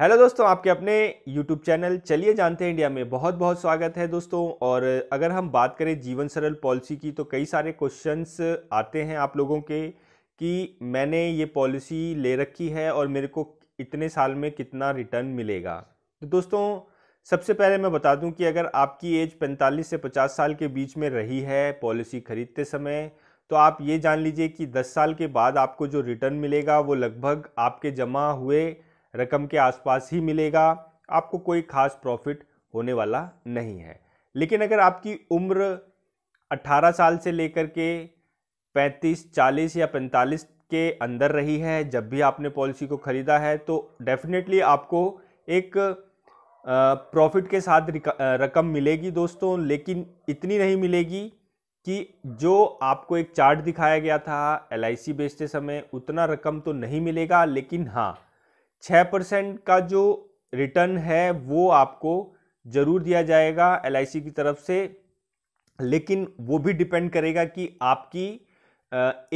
hello दोस्तों आपके अपने यूट्यूब चैनल चलिए जानते हैं इंडिया में बहुत बहुत स्वागत है दोस्तों और अगर हम बात करें जीवन सरल पॉलिसी की तो कई सारे क्वेश्चंस आते हैं आप लोगों के कि मैंने ये पॉलिसी ले रखी है और मेरे को इतने साल में कितना रिटर्न मिलेगा तो दोस्तों सबसे पहले मैं बता दूं कि अगर आपकी एज 45 से 50 साल के बीच में रही है पॉलिसी खरीदते समय तो आप ये जान लीजिए कि 10 साल के बाद आपको जो रिटर्न मिलेगा वो लगभग आपके जमा हुए रकम के आसपास ही मिलेगा आपको कोई खास प्रॉफिट होने वाला नहीं है लेकिन अगर आपकी उम्र 18 साल से लेकर के 35, 40 या 45 के अंदर रही है जब भी आपने पॉलिसी को ख़रीदा है तो डेफिनेटली आपको एक प्रॉफिट के साथ रकम मिलेगी दोस्तों लेकिन इतनी नहीं मिलेगी कि जो आपको एक चार्ट दिखाया गया था एल बेचते समय उतना रकम तो नहीं मिलेगा लेकिन हाँ छः परसेंट का जो रिटर्न है वो आपको ज़रूर दिया जाएगा एल की तरफ से लेकिन वो भी डिपेंड करेगा कि आपकी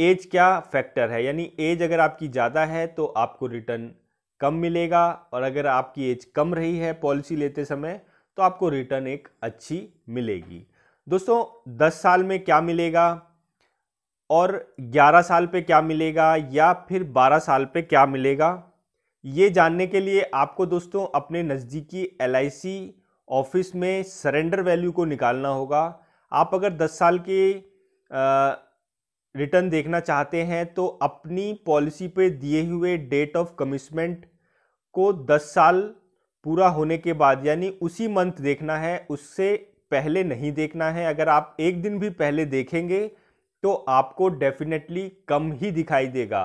एज क्या फैक्टर है यानी एज अगर आपकी ज़्यादा है तो आपको रिटर्न कम मिलेगा और अगर आपकी एज कम रही है पॉलिसी लेते समय तो आपको रिटर्न एक अच्छी मिलेगी दोस्तों 10 साल में क्या मिलेगा और 11 साल पे क्या मिलेगा या फिर 12 साल पे क्या मिलेगा ये जानने के लिए आपको दोस्तों अपने नज़दीकी एल ऑफिस में सरेंडर वैल्यू को निकालना होगा आप अगर 10 साल के रिटर्न देखना चाहते हैं तो अपनी पॉलिसी पे दिए हुए डेट ऑफ कमिशमेंट को 10 साल पूरा होने के बाद यानी उसी मंथ देखना है उससे पहले नहीं देखना है अगर आप एक दिन भी पहले देखेंगे तो आपको डेफिनेटली कम ही दिखाई देगा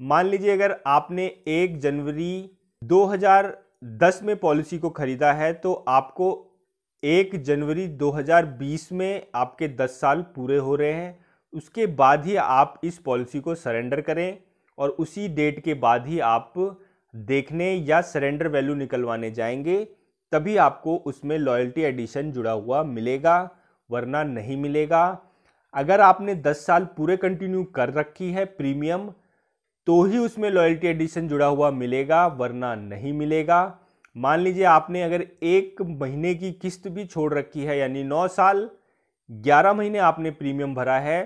मान लीजिए अगर आपने एक जनवरी 2010 में पॉलिसी को ख़रीदा है तो आपको एक जनवरी 2020 में आपके 10 साल पूरे हो रहे हैं उसके बाद ही आप इस पॉलिसी को सरेंडर करें और उसी डेट के बाद ही आप देखने या सरेंडर वैल्यू निकलवाने जाएंगे तभी आपको उसमें लॉयल्टी एडिशन जुड़ा हुआ मिलेगा वरना नहीं मिलेगा अगर आपने 10 साल पूरे कंटिन्यू कर रखी है प्रीमियम तो ही उसमें लॉयल्टी एडिशन जुड़ा हुआ मिलेगा वरना नहीं मिलेगा मान लीजिए आपने अगर एक महीने की किस्त भी छोड़ रखी है यानी नौ साल ग्यारह महीने आपने प्रीमियम भरा है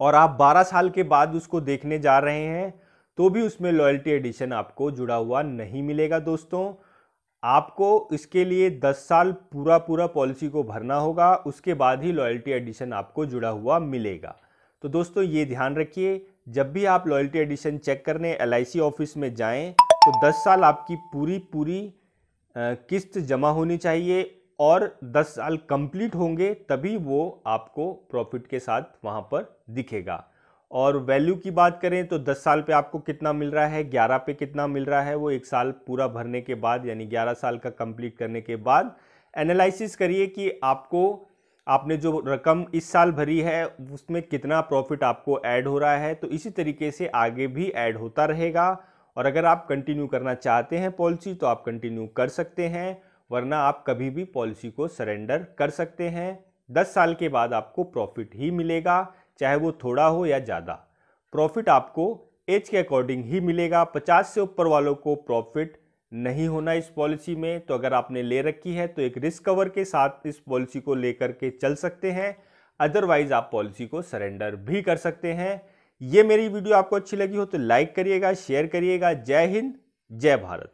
और आप बारह साल के बाद उसको देखने जा रहे हैं तो भी उसमें लॉयल्टी एडिशन आपको जुड़ा हुआ नहीं मिलेगा दोस्तों आपको इसके लिए 10 साल पूरा पूरा पॉलिसी को भरना होगा उसके बाद ही लॉयल्टी एडिशन आपको जुड़ा हुआ मिलेगा तो दोस्तों ये ध्यान रखिए जब भी आप लॉयल्टी एडिशन चेक करने एल ऑफिस में जाएं तो 10 साल आपकी पूरी पूरी किस्त जमा होनी चाहिए और 10 साल कंप्लीट होंगे तभी वो आपको प्रॉफिट के साथ वहाँ पर दिखेगा और वैल्यू की बात करें तो 10 साल पे आपको कितना मिल रहा है 11 पे कितना मिल रहा है वो एक साल पूरा भरने के बाद यानी 11 साल का कंप्लीट करने के बाद एनालिसिस करिए कि आपको आपने जो रकम इस साल भरी है उसमें कितना प्रॉफिट आपको ऐड हो रहा है तो इसी तरीके से आगे भी ऐड होता रहेगा और अगर आप कंटिन्यू करना चाहते हैं पॉलिसी तो आप कंटिन्यू कर सकते हैं वरना आप कभी भी पॉलिसी को सरेंडर कर सकते हैं दस साल के बाद आपको प्रॉफिट ही मिलेगा चाहे वो थोड़ा हो या ज़्यादा प्रॉफिट आपको एज के अकॉर्डिंग ही मिलेगा पचास से ऊपर वालों को प्रॉफिट नहीं होना इस पॉलिसी में तो अगर आपने ले रखी है तो एक रिस्क कवर के साथ इस पॉलिसी को लेकर के चल सकते हैं अदरवाइज आप पॉलिसी को सरेंडर भी कर सकते हैं ये मेरी वीडियो आपको अच्छी लगी हो तो लाइक करिएगा शेयर करिएगा जय हिंद जय भारत